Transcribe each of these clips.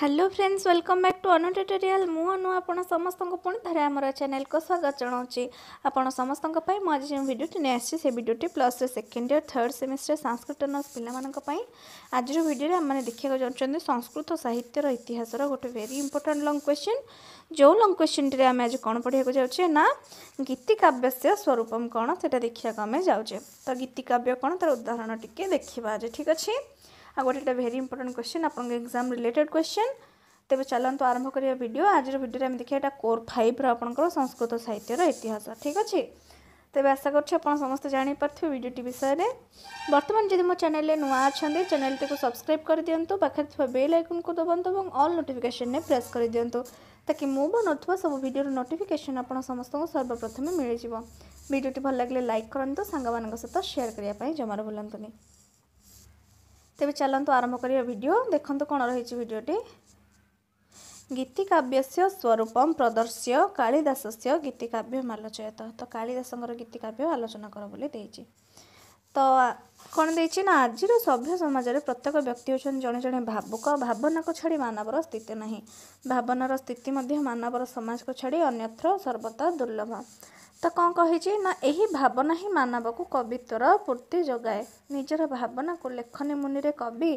hello friends welcome back to Anu tutorial ମୁଁ ଅନୁ ଆପଣ ସମସ୍ତଙ୍କୁ ପୁଣି ଥରେ ଆମର ଚ୍ୟାନେଲ୍କୁ ସ୍ୱାଗତ ଜଣାଉଛି ଆପଣ ସମସ୍ତଙ୍କ ପାଇଁ ମୁଁ ଆଜି ଯେଉଁ ଭିଡ଼ିଓଟି ନେଇ ଆସିଛି ସେ ଭିଡ଼ିଓଟି ପ୍ଲସ୍ରେ second year third semester Sanskrit honours ପିଲାମାନଙ୍କ ପାଇଁ ଆଜିର ଭିଡ଼ିଓରେ ଆମମାନେ ଦେଖିବାକୁ ଯାଉଛନ୍ତି ସଂସ୍କୃତ ସାହିତ୍ୟର ଇତିହାସର ଗୋଟେ ଭେରି ଇମ୍ପୋର୍ଟାଣ୍ଟ ଲଙ୍ଗ୍ କ୍ୱେଶ୍ଚିନ୍ ଯେଉଁ ଲଙ୍ଗ୍ କ୍ୱେଶ୍ଚିନ୍ଟିରେ ଆମେ ଆଜି କ'ଣ ପଢ଼ିବାକୁ ଯାଉଛେ ନା ଗୀତିକାବ୍ୟସ୍ୟ ସ୍ୱରୂପମ୍ କ'ଣ ସେଇଟା ଦେଖିବାକୁ ଆମେ ଯାଉଛେ ତ ଗୀତିକାବ୍ୟ କ'ଣ ତା'ର ଉଦାହରଣ ଟିକିଏ ଦେଖିବା ଆଜି ଠିକ୍ ଅଛି ଆଉ ଗୋଟେ ଏଇଟା ଭେରି ଇମ୍ପୋର୍ଟାଣ୍ଟ କ୍ୱେଶ୍ଚନ୍ ଆପଣଙ୍କ ଏକ୍ଜାମ୍ ରିଲେଟେଡ଼୍ କ୍ୱେଶ୍ଚନ୍ ତେବେ ଚାଲନ୍ତୁ ଆରମ୍ଭ କରିବା ଭିଡ଼ିଓ ଆଜିର ଭିଡ଼ିଓରେ ଆମେ ଦେଖିବା ଏଇଟା କୋର୍ ଫାଇଭ୍ର ଆପଣଙ୍କର ସଂସ୍କୃତ ସାହିତ୍ୟର ଇତିହାସ ଠିକ୍ ଅଛି ତେବେ ଆଶା କରୁଛି ଆପଣ ସମସ୍ତେ ଜାଣିପାରୁଥିବେ ଭିଡ଼ିଓଟି ବିଷୟରେ ବର୍ତ୍ତମାନ ଯଦି ମୋ ଚ୍ୟାନେଲରେ ନୂଆ ଅଛନ୍ତି ଚ୍ୟାନେଲଟିକୁ ସବସ୍କ୍ରାଇବ୍ କରିଦିଅନ୍ତୁ ପାଖରେ ଥିବା ବେଲ୍ ଆଇକନ୍କୁ ଦବାନ୍ତୁ ଏବଂ ଅଲ୍ ନୋଟିଫିକେସନ୍ରେ ପ୍ରେସ୍ କରିଦିଅନ୍ତୁ ତାକି ମୁଁ ବନାଉଥିବା ସବୁ ଭିଡ଼ିଓର ନୋଟିଫିକେସନ୍ ଆପଣ ସମସ୍ତଙ୍କୁ ସର୍ବପ୍ରଥମେ ମିଳିଯିବ ଭିଡ଼ିଓଟି ଭଲ ଲାଗିଲେ ଲାଇକ୍ କରନ୍ତୁ ସାଙ୍ଗମାନଙ୍କ ସହିତ ସେୟାର କରିବା ପାଇଁ ଜମାରୁ ଭୁଲନ୍ତୁନି ତେବେ ଚାଲନ୍ତୁ ଆରମ୍ଭ କରିବା ଭିଡ଼ିଓ ଦେଖନ୍ତୁ କ'ଣ ରହିଛି ଭିଡ଼ିଓଟି ଗୀତିକାବ୍ୟସ୍ୟ ସ୍ୱରୂପମ୍ ପ୍ରଦର୍ଶ୍ୟ କାଳିଦାସସ୍ୟ ଗୀତିକାବ୍ୟ ମାଲୋଚୟତ ତ କାଳିଦାସଙ୍କର ଗୀତିକାବ୍ୟ ଆଲୋଚନା କର ବୋଲି ଦେଇଛି ତ କ'ଣ ଦେଇଛି ନା ଆଜିର ସଭ୍ୟ ସମାଜରେ ପ୍ରତ୍ୟେକ ବ୍ୟକ୍ତି ହେଉଛନ୍ତି ଜଣେ ଜଣେ ଭାବୁକ ଭାବନାକୁ ଛାଡ଼ି ମାନବର ସ୍ଥିତି ନାହିଁ ଭାବନାର ସ୍ଥିତି ମଧ୍ୟ ମାନବର ସମାଜକୁ ଛାଡ଼ି ଅନ୍ୟତ୍ର ସର୍ବଦା ଦୁର୍ଲଭ ତ କ'ଣ କହିଛି ନା ଏହି ଭାବନା ହିଁ ମାନବକୁ କବିତ୍ୱର ପୂର୍ତ୍ତି ଯୋଗାଏ ନିଜର ଭାବନାକୁ ଲେଖନୀ ମୁନିରେ କବି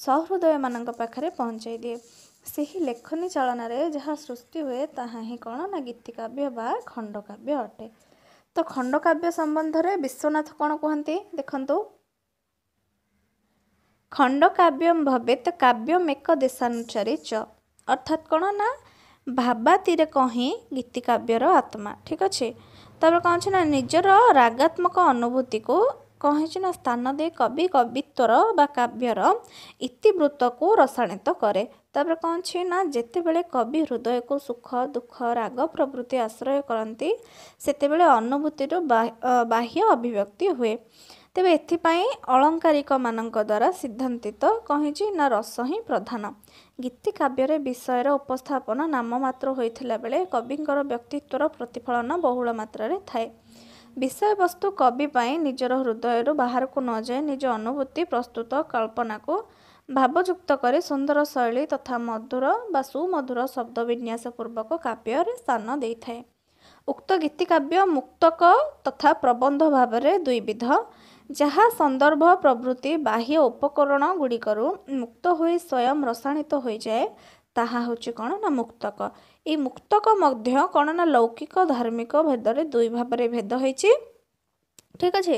ସହୃଦୟମାନଙ୍କ ପାଖରେ ପହଞ୍ଚାଇ ଦିଏ ସେହି ଲେଖନୀ ଚାଳନାରେ ଯାହା ସୃଷ୍ଟି ହୁଏ ତାହା ହିଁ କ'ଣ ନା ଗୀତିକାବ୍ୟ ବା ଖଣ୍ଡକାବ୍ୟ ଅଟେ ତ ଖଣ୍ଡକାବ୍ୟ ସମ୍ବନ୍ଧରେ ବିଶ୍ୱନାଥ କ'ଣ କୁହନ୍ତି ଦେଖନ୍ତୁ ଖଣ୍ଡକାବ୍ୟ ଭବେ ତ କାବ୍ୟମ୍ ଏକ ଦେଶାନୁସାରେ ଚ ଅର୍ଥାତ୍ କ'ଣ ନା ଭାବାତିରେ କହିଁ ଗୀତିକାବ୍ୟର ଆତ୍ମା ଠିକ୍ ଅଛି ତାପରେ କ'ଣ ଅଛି ନା ନିଜର ରାଗାତ୍ମକ ଅନୁଭୂତିକୁ କ'ଣ ହେଇଛି ନା ସ୍ଥାନ ଦେଇ କବି କବିତ୍ୱର ବା କାବ୍ୟର ଇତିବୃତ୍ତକୁ ରସାଣିତ କରେ ତାପରେ କ'ଣ ଅଛି ନା ଯେତେବେଳେ କବି ହୃଦୟକୁ ସୁଖ ଦୁଃଖ ରାଗ ପ୍ରଭୃତି ଆଶ୍ରୟ କରନ୍ତି ସେତେବେଳେ ଅନୁଭୂତିରୁ ବାହ୍ୟ ଅଭିବ୍ୟକ୍ତି ହୁଏ ତେବେ ଏଥିପାଇଁ ଅଳଙ୍କାରିକମାନଙ୍କ ଦ୍ୱାରା ସିଦ୍ଧାନ୍ତିତ କହିଛି ନା ରସ ହିଁ ପ୍ରଧାନ ଗୀତିକାବ୍ୟରେ ବିଷୟର ଉପସ୍ଥାପନ ନାମମାତ୍ର ହୋଇଥିଲା ବେଳେ କବିଙ୍କର ବ୍ୟକ୍ତିତ୍ୱର ପ୍ରତିଫଳନ ବହୁଳ ମାତ୍ରାରେ ଥାଏ ବିଷୟବସ୍ତୁ କବି ପାଇଁ ନିଜର ହୃଦୟରୁ ବାହାରକୁ ନଯାଏ ନିଜ ଅନୁଭୂତି ପ୍ରସ୍ତୁତ କଳ୍ପନାକୁ ଭାବଯୁକ୍ତ କରି ସୁନ୍ଦର ଶୈଳୀ ତଥା ମଧୁର ବା ସୁମଧୁର ଶବ୍ଦ ବିନ୍ୟାସ ପୂର୍ବକ କାବ୍ୟରେ ସ୍ଥାନ ଦେଇଥାଏ ଉକ୍ତ ଗୀତିକାବ୍ୟ ମୁକ୍ତକ ତଥା ପ୍ରବନ୍ଧ ଭାବରେ ଦୁଇବିଧ ଯାହା ସନ୍ଦର୍ଭ ପ୍ରଭୃତି ବାହ୍ୟ ଉପକରଣ ଗୁଡ଼ିକରୁ ମୁକ୍ତ ହୋଇ ସ୍ୱୟଂ ରସାଣିତ ହୋଇଯାଏ ତାହା ହେଉଛି କ'ଣ ନା ମୁକ୍ତକ ଏଇ ମୁକ୍ତକ ମଧ୍ୟ କ'ଣ ନା ଲୌକିକ ଧାର୍ମିକ ଭେଦରେ ଦୁଇ ଭାବରେ ଭେଦ ହୋଇଛି ଠିକ ଅଛି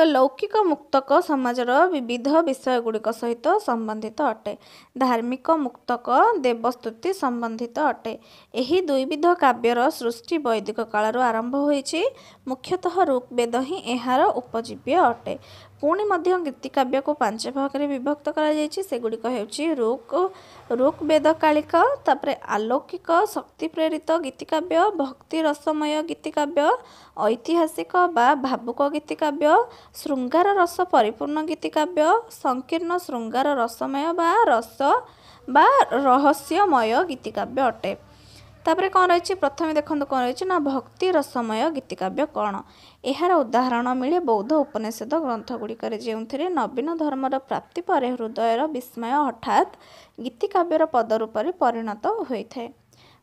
ତ ଲୌକିକ ମୁକ୍ତକ ସମାଜର ବିବିଧ ବିଷୟ ଗୁଡ଼ିକ ସହିତ ସମ୍ବନ୍ଧିତ ଅଟେ ଧାର୍ମିକ ମୁକ୍ତକ ଦେବସ୍ତୁତି ସମ୍ବନ୍ଧିତ ଅଟେ ଏହି ଦୁଇବିଧ କାବ୍ୟର ସୃଷ୍ଟି ବୈଦିକ କାଳରୁ ଆରମ୍ଭ ହୋଇଛି ମୁଖ୍ୟତଃ ଋଗ୍ବେଦ ହିଁ ଏହାର ଉପଜୀବ୍ୟ ଅଟେ ପୁଣି ମଧ୍ୟ ଗୀତିକାବ୍ୟକୁ ପାଞ୍ଚ ଭାଗରେ ବିଭକ୍ତ କରାଯାଇଛି ସେଗୁଡ଼ିକ ହେଉଛି ରୁକ୍ ରୁକ୍ ବେଦକାଳିକ ତାପରେ ଆଲୌକିକ ଶକ୍ତି ପ୍ରେରିତ ଗୀତିକାବ୍ୟ ଭକ୍ତି ରସମୟ ଗୀତିକାବ୍ୟ ଐତିହାସିକ ବା ଭାବୁକ ଗୀତିକାବ୍ୟ ଶୃଙ୍ଗାର ରସ ପରିପୂର୍ଣ୍ଣ ଗୀତିକାବ୍ୟ ସଂକୀର୍ଣ୍ଣ ଶୃଙ୍ଗାର ରସମୟ ବା ରସ ବା ରହସ୍ୟମୟ ଗୀତିକାବ୍ୟ ଅଟେ ତାପରେ କ'ଣ ରହିଛି ପ୍ରଥମେ ଦେଖନ୍ତୁ କ'ଣ ରହିଛି ନା ଭକ୍ତିର ସମୟ ଗୀତିକାବ୍ୟ କ'ଣ ଏହାର ଉଦାହରଣ ମିଳେ ବୌଦ୍ଧ ଉପନିଷେଦ ଗ୍ରନ୍ଥ ଗୁଡ଼ିକରେ ଯେଉଁଥିରେ ନବୀନ ଧର୍ମର ପ୍ରାପ୍ତି ପରେ ହୃଦୟର ବିସ୍ମୟ ହଠାତ୍ ଗୀତିକାବ୍ୟର ପଦ ରୂପରେ ପରିଣତ ହୋଇଥାଏ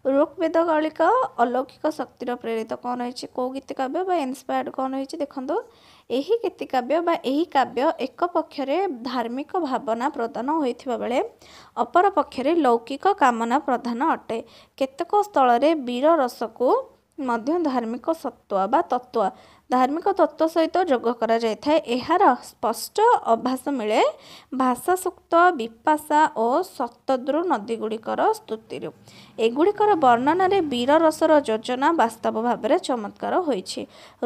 ଋଗ୍ବେଦ କାଳିକ ଅଲୌକିକ ଶକ୍ତିର ପ୍ରେରିତ କ'ଣ ହେଇଛି କେଉଁ ଗୀତିକାବ୍ୟ ବା ଇନ୍ସପାୟାର୍ଡ଼ କ'ଣ ହେଇଛି ଦେଖନ୍ତୁ ଏହି ଗୀତିକାବ୍ୟ ବା ଏହି କାବ୍ୟ ଏକ ପକ୍ଷରେ ଧାର୍ମିକ ଭାବନା ପ୍ରଦାନ ହୋଇଥିବା ବେଳେ ଅପର ପକ୍ଷରେ ଲୌକିକ କାମନା ପ୍ରଧାନ ଅଟେ କେତେକ ସ୍ଥଳରେ ବୀର ରସକୁ ମଧ୍ୟ ଧାର୍ମିକ ସତ୍ତ୍ୱ ବା ତତ୍ତ୍ୱ ଧାର୍ମିକ ତତ୍ତ୍ୱ ସହିତ ଯୋଗ କରାଯାଇଥାଏ ଏହାର ସ୍ପଷ୍ଟ ଅଭ୍ୟାସ ମିଳେ ଭାଷାସୂକ୍ତ ବିପାସା ଓ ସତଦ୍ରୁ ଗୁଡ଼ିକର ସ୍ତୁତିରୁ ଏଗୁଡ଼ିକର ବର୍ଣ୍ଣନାରେ ବୀର ରସର ଯୋଜନା ବାସ୍ତବ ଭାବରେ ଚମତ୍କାର ହୋଇଛି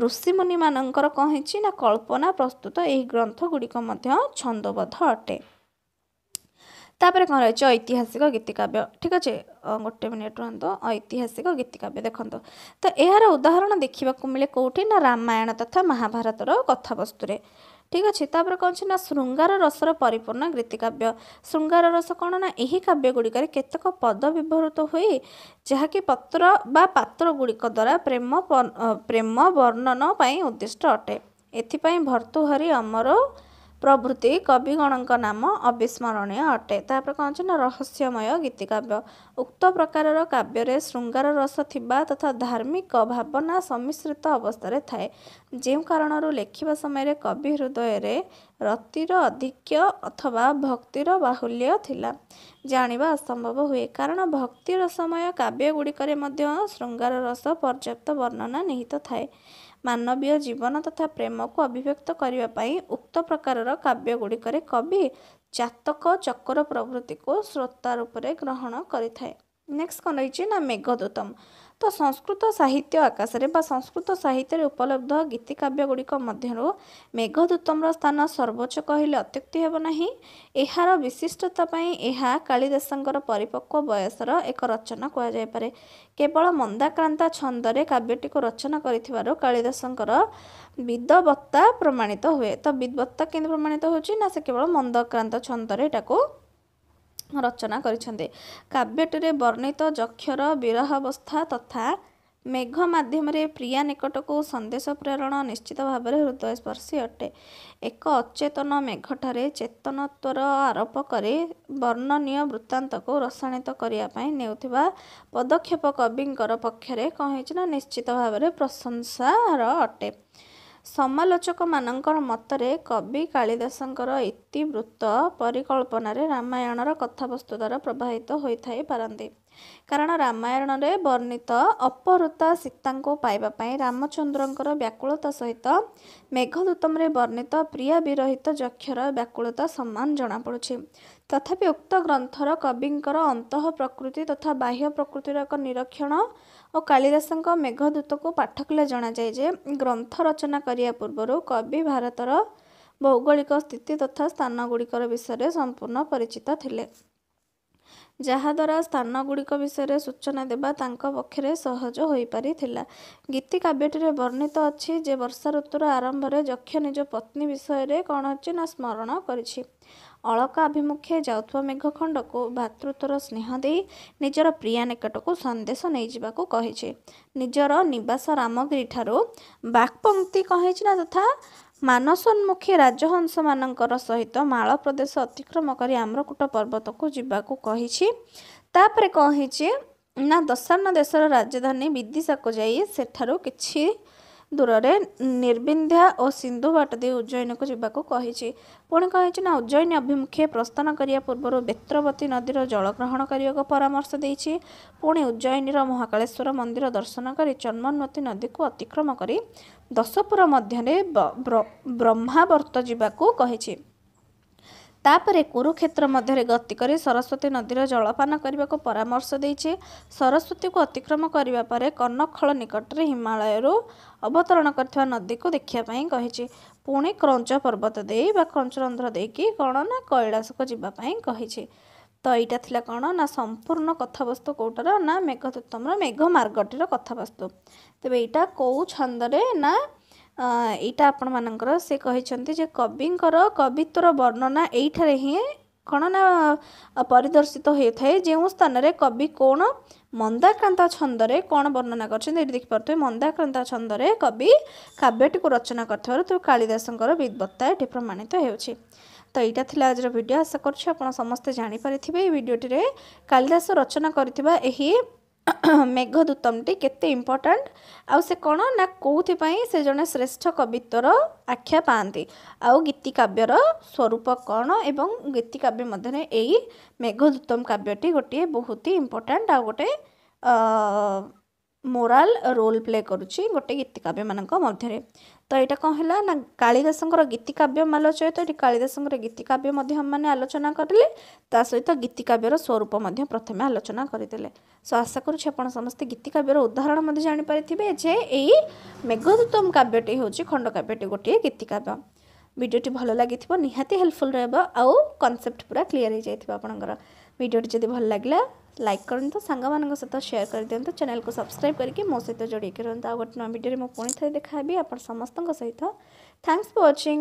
ଋଷିମୁନିମାନଙ୍କର କହିଛି ନା କଳ୍ପନା ପ୍ରସ୍ତୁତ ଏହି ଗ୍ରନ୍ଥଗୁଡ଼ିକ ମଧ୍ୟ ଛନ୍ଦବଦ୍ଧ ଅଟେ ତାପରେ କ'ଣ ରହିଛି ଐତିହାସିକ ଗୀତିକାବ୍ୟ ଠିକ୍ ଅଛି ଗୋଟେ ମିନିଟ୍ ରୁହନ୍ତୁ ଐତିହାସିକ ଗୀତିକାବ୍ୟ ଦେଖନ୍ତୁ ତ ଏହାର ଉଦାହରଣ ଦେଖିବାକୁ ମିଳେ କେଉଁଠି ନା ରାମାୟଣ ତଥା ମହାଭାରତର କଥାବସ୍ତୁରେ ଠିକ୍ ଅଛି ତାପରେ କ'ଣ ଅଛି ନା ଶୃଙ୍ଗାର ରସର ପରିପୂର୍ଣ୍ଣ ଗୀତିକାବ୍ୟ ଶୃଙ୍ଗାର ରସ କ'ଣ ନା ଏହି କାବ୍ୟ ଗୁଡ଼ିକରେ କେତେକ ପଦ ବ୍ୟବହୃତ ହୋଇ ଯାହାକି ପତ୍ର ବା ପାତ୍ର ଗୁଡ଼ିକ ଦ୍ୱାରା ପ୍ରେମ ପ୍ରେମ ବର୍ଣ୍ଣନ ପାଇଁ ଉଦ୍ଦିଷ୍ଟ ଅଟେ ଏଥିପାଇଁ ଭର୍ତ୍ତୃହରି ଅମର ପ୍ରଭୃତି କବିଗଣଙ୍କ ନାମ ଅବିସ୍ମରଣୀୟ ଅଟେ ତାପରେ କ'ଣ ଅଛି ନା ରହସ୍ୟମୟ ଗୀତି କାବ୍ୟ ଉକ୍ତ ପ୍ରକାରର କାବ୍ୟରେ ଶୃଙ୍ଗାର ରସ ଥିବା ତଥା ଧାର୍ମିକ ଭାବନା ସମ୍ମିଶ୍ରିତ ଅବସ୍ଥାରେ ଥାଏ ଯେଉଁ କାରଣରୁ ଲେଖିବା ସମୟରେ କବି ହୃଦୟରେ ରତିର ଅଧିକ୍ୟ ଅଥବା ଭକ୍ତିର ବାହୁଲ୍ୟ ଥିଲା ଜାଣିବା ଅସମ୍ଭବ ହୁଏ କାରଣ ଭକ୍ତିର ସମୟ ଗୁଡ଼ିକରେ ମଧ୍ୟ ଶୃଙ୍ଗାର ରସ ପର୍ଯ୍ୟାପ୍ତ ବର୍ଣ୍ଣନା ନିହିତ ଥାଏ ମାନବୀୟ ଜୀବନ ତଥା ପ୍ରେମକୁ ଅଭିବ୍ୟକ୍ତ କରିବା ପାଇଁ ଉକ୍ତ ପ୍ରକାରର କାବ୍ୟ ଗୁଡ଼ିକରେ କବି ଜାତକ ଚକ୍ର ପ୍ରଭୃତିକୁ ଶ୍ରୋତା ରୂପରେ ଗ୍ରହଣ କରିଥାଏ ନେକ୍ସଟ କ'ଣ ରହିଛି ନା ମେଘଦୂତମ୍ ତ ସଂସ୍କୃତ ସାହିତ୍ୟ ଆକାଶରେ ବା ସଂସ୍କୃତ ସାହିତ୍ୟରେ ଉପଲବ୍ଧ ଗୀତିକାବ୍ୟ ଗୁଡ଼ିକ ମଧ୍ୟରୁ ମେଘଦୂତମର ସ୍ଥାନ ସର୍ବୋଚ୍ଚ କହିଲେ ଅତ୍ୟୁକ୍ତି ହେବ ନାହିଁ ଏହାର ବିଶିଷ୍ଟତା ପାଇଁ ଏହା କାଳିଦାସଙ୍କର ପରିପକ୍ୱ ବୟସର ଏକ ରଚନା କୁହାଯାଇପାରେ କେବଳ ମନ୍ଦାକ୍ରାନ୍ତା ଛନ୍ଦରେ କାବ୍ୟଟିକୁ ରଚନା କରିଥିବାରୁ କାଳିଦାସଙ୍କର ବିଦବତ୍ତା ପ୍ରମାଣିତ ହୁଏ ତ ବିଦବତ୍ତା କେମିତି ପ୍ରମାଣିତ ହେଉଛି ନା ସେ କେବଳ ମନ୍ଦାକ୍ରାନ୍ତ ଛନ୍ଦରେ ଏଟାକୁ ରଚନା କରିଛନ୍ତି କାବ୍ୟଟିରେ ବର୍ଣ୍ଣିତ ଯକ୍ଷର ବିରହାବସ୍ଥା ତଥା ମେଘ ମାଧ୍ୟମରେ ପ୍ରିୟା ନିକଟକୁ ସନ୍ଦେଶ ପ୍ରେରଣ ନିଶ୍ଚିତ ଭାବରେ ହୃଦୟସ୍ପର୍ଶୀ ଅଟେ ଏକ ଅଚେତନ ମେଘଠାରେ ଚେତନତ୍ୱର ଆରୋପ କରି ବର୍ଣ୍ଣନୀୟ ବୃତ୍ତାନ୍ତକୁ ରସାଣିତ କରିବା ପାଇଁ ନେଉଥିବା ପଦକ୍ଷେପ କବିଙ୍କର ପକ୍ଷରେ କ'ଣ ହେଇଛି ନା ନିଶ୍ଚିତ ଭାବରେ ପ୍ରଶଂସାର ଅଟେ ସମାଲୋଚକମାନଙ୍କର ମତରେ କବି କାଳିଦାସଙ୍କର ଇତିବୃତ୍ତ ପରିକଳ୍ପନାରେ ରାମାୟଣର କଥାବସ୍ତୁ ଦ୍ୱାରା ପ୍ରବାହିତ ହୋଇଥାଇପାରନ୍ତି କାରଣ ରାମାୟଣରେ ବର୍ଣ୍ଣିତ ଅପହୃତା ସୀତାଙ୍କୁ ପାଇବା ପାଇଁ ରାମଚନ୍ଦ୍ରଙ୍କର ବ୍ୟାକୁଳତା ସହିତ ମେଘଦୂତମରେ ବର୍ଣ୍ଣିତ ପ୍ରିୟା ବିରହିତ ଯକ୍ଷର ବ୍ୟାକୁଳତା ସମାନ ଜଣାପଡ଼ୁଛି ତଥାପି ଉକ୍ତ ଗ୍ରନ୍ଥର କବିଙ୍କର ଅନ୍ତଃ ପ୍ରକୃତି ତଥା ବାହ୍ୟ ପ୍ରକୃତିର ଏକ ନିରକ୍ଷଣ ଓ କାଳିଦାସଙ୍କ ମେଘଦୂତକୁ ପାଠକିଲେ ଜଣାଯାଏ ଯେ ଗ୍ରନ୍ଥ ରଚନା କରିବା ପୂର୍ବରୁ କବି ଭାରତର ଭୌଗୋଳିକ ସ୍ଥିତି ତଥା ସ୍ଥାନଗୁଡ଼ିକର ବିଷୟରେ ସମ୍ପୂର୍ଣ୍ଣ ପରିଚିତ ଥିଲେ ଯାହାଦ୍ୱାରା ଗୁଡିକ ବିଷୟରେ ସୂଚନା ଦେବା ତାଙ୍କ ପକ୍ଷରେ ସହଜ ହୋଇପାରିଥିଲା ଗୀତି କାବ୍ୟଟିରେ ବର୍ଣ୍ଣିତ ଅଛି ଯେ ବର୍ଷା ଋତୁର ଆରମ୍ଭରେ ଯକ୍ଷ ନିଜ ପତ୍ନୀ ବିଷୟରେ କ'ଣ ଅଛି ନା ସ୍ମରଣ କରିଛି ଅଳକା ଅଭିମୁଖେ ଯାଉଥିବା ମେଘଖଣ୍ଡକୁ ଭାତୃତ୍ୱର ସ୍ନେହ ଦେଇ ନିଜର ପ୍ରିୟା ନିକଟକୁ ସନ୍ଦେଶ ନେଇଯିବାକୁ କହିଛି ନିଜର ନିବାସ ରାମଗିରି ଠାରୁ ବାକ୍ପଙ୍କ୍ତି କହିଛି ନା ତଥା ମାନସୋନ୍ମୁଖୀ ରାଜହଂସ ମାନଙ୍କର ସହିତ ମାଳ ପ୍ରଦେଶ ଅତିକ୍ରମ କରି ଆମ୍ରକୁଟ ପର୍ବତକୁ ଯିବାକୁ କହିଛି ତାପରେ କହିଛି ନା ଦଶାନ ଦେଶର ରାଜଧାନୀ ବିଦିଶାକୁ ଯାଇ ସେଠାରୁ କିଛି ଦୂରରେ ନିର୍ବିନ୍ଧ୍ୟା ଓ ସିନ୍ଧୁ ବାଟ ଦେଇ ଉଜ୍ଜୟିନୀକୁ ଯିବାକୁ କହିଛି ପୁଣି କହିଛି ନା ଉଜ୍ଜୟିନୀ ଅଭିମୁଖେ ପ୍ରସ୍ଥାନ କରିବା ପୂର୍ବରୁ ବେତ୍ରବତୀ ନଦୀର ଜଳଗ୍ରହଣ କରିବାକୁ ପରାମର୍ଶ ଦେଇଛି ପୁଣି ଉଜ୍ଜୟିନୀର ମହାକାଳେଶ୍ୱର ମନ୍ଦିର ଦର୍ଶନ କରି ଚନ୍ମନ୍ମତୀ ନଦୀକୁ ଅତିକ୍ରମ କରି ଦଶପୁର ମଧ୍ୟରେ ବ୍ରହ୍ମାବର୍ତ୍ତ ଯିବାକୁ କହିଛି ତାପରେ କୁରୁକ୍ଷେତ୍ର ମଧ୍ୟରେ ଗତି କରି ସରସ୍ୱତୀ ନଦୀର ଜଳପାନ କରିବାକୁ ପରାମର୍ଶ ଦେଇଛି ସରସ୍ୱତୀକୁ ଅତିକ୍ରମ କରିବା ପରେ କନଖଳ ନିକଟରେ ହିମାଳୟରୁ ଅବତରଣ କରିଥିବା ନଦୀକୁ ଦେଖିବା ପାଇଁ କହିଛି ପୁଣି କ୍ରଞ୍ଚ ପର୍ବତ ଦେଇ ବା କ୍ରଞ୍ଚ ରନ୍ଧ୍ର ଦେଇକି କ'ଣ ନା କୈଳାସକୁ ଯିବା ପାଇଁ କହିଛି ତ ଏଇଟା ଥିଲା କ'ଣ ନା ସମ୍ପୂର୍ଣ୍ଣ କଥାବସ୍ତୁ କେଉଁଟାର ନା ମେଘତୋତ୍ତମର ମେଘ ମାର୍ଗଟିର କଥାବସ୍ତୁ ତେବେ ଏଇଟା କେଉଁ ଛନ୍ଦରେ ନା ଏଇଟା ଆପଣମାନଙ୍କର ସେ କହିଛନ୍ତି ଯେ କବିଙ୍କର କବିତ୍ୱର ବର୍ଣ୍ଣନା ଏଇଠାରେ ହିଁ କ'ଣ ନା ପରିଦର୍ଶିତ ହୋଇଥାଏ ଯେଉଁ ସ୍ଥାନରେ କବି କ'ଣ ମନ୍ଦାକ୍ରାନ୍ତ ଛନ୍ଦରେ କ'ଣ ବର୍ଣ୍ଣନା କରିଛନ୍ତି ଏଇଠି ଦେଖିପାରୁଥିବେ ମନ୍ଦାକ୍ରାନ୍ତ ଛନ୍ଦରେ କବି କାବ୍ୟଟିକୁ ରଚନା କରିଥିବାରୁ ତେଣୁ କାଳିଦାସଙ୍କର ବିଦବତ୍ତା ଏଠି ପ୍ରମାଣିତ ହେଉଛି ତ ଏଇଟା ଥିଲା ଆଜିର ଭିଡ଼ିଓ ଆଶା କରୁଛି ଆପଣ ସମସ୍ତେ ଜାଣିପାରିଥିବେ ଏଇ ଭିଡ଼ିଓଟିରେ କାଳିଦାସ ରଚନା କରିଥିବା ଏହି ମେଘଦୂତମଟି କେତେ ଇମ୍ପୋର୍ଟାଣ୍ଟ ଆଉ ସେ କ'ଣ ନା କେଉଁଥିପାଇଁ ସେ ଜଣେ ଶ୍ରେଷ୍ଠ କବିତ୍ୱର ଆଖ୍ୟା ପାଆନ୍ତି ଆଉ ଗୀତିକାବ୍ୟର ସ୍ୱରୂପ କ'ଣ ଏବଂ ଗୀତିକାବ୍ୟ ମଧ୍ୟରେ ଏଇ ମେଘଦୂତମ କାବ୍ୟଟି ଗୋଟିଏ ବହୁତ ହି ଇମ୍ପୋର୍ଟାଣ୍ଟ ଆଉ ଗୋଟେ ମୋରାଲ ରୋଲ୍ ପ୍ଲେ କରୁଛି ଗୋଟେ ଗୀତିକାବ୍ୟମାନଙ୍କ ମଧ୍ୟରେ ତ ଏଇଟା କ'ଣ ହେଲା ନା କାଳିଦାସଙ୍କର ଗୀତିକାବ୍ୟ ଆଲୋଚନା ତ ଏଠି କାଳିଦାସଙ୍କର ଗୀତିକାବ୍ୟ ମଧ୍ୟ ଆମମାନେ ଆଲୋଚନା କରିଲେ ତା ସହିତ ଗୀତିକାବ୍ୟର ସ୍ୱରୂପ ମଧ୍ୟ ପ୍ରଥମେ ଆଲୋଚନା କରିଥିଲେ ସୋ ଆଶା କରୁଛି ଆପଣ ସମସ୍ତେ ଗୀତିକାବ୍ୟର ଉଦାହରଣ ମଧ୍ୟ ଜାଣିପାରିଥିବେ ଯେ ଏଇ ମେଘଦୂତମ କାବ୍ୟଟି ହେଉଛି ଖଣ୍ଡକାବ୍ୟଟି ଗୋଟିଏ ଗୀତିକାବ୍ୟ ଭିଡ଼ିଓଟି ଭଲ ଲାଗିଥିବ ନିହାତି ହେଲ୍ପଫୁଲ୍ ରହିବ ଆଉ କନସେପ୍ଟ ପୁରା କ୍ଲିଅର୍ ହେଇଯାଇଥିବ ଆପଣଙ୍କର ভিডিওটি যদি ভাল লাগলা লাইক করতো সাংমানঙ্ক সহ সেয়ার করে দিও চ্যানেল কু সবসক্রাইব করি মো সহ যোড়াই রহতো আউ গোটে নয় ভিডিওরে মু পুঁ থে দেখা হবি আপনার সমস্ত সহ থ্যাঙ্কস ফর ওয়াচিং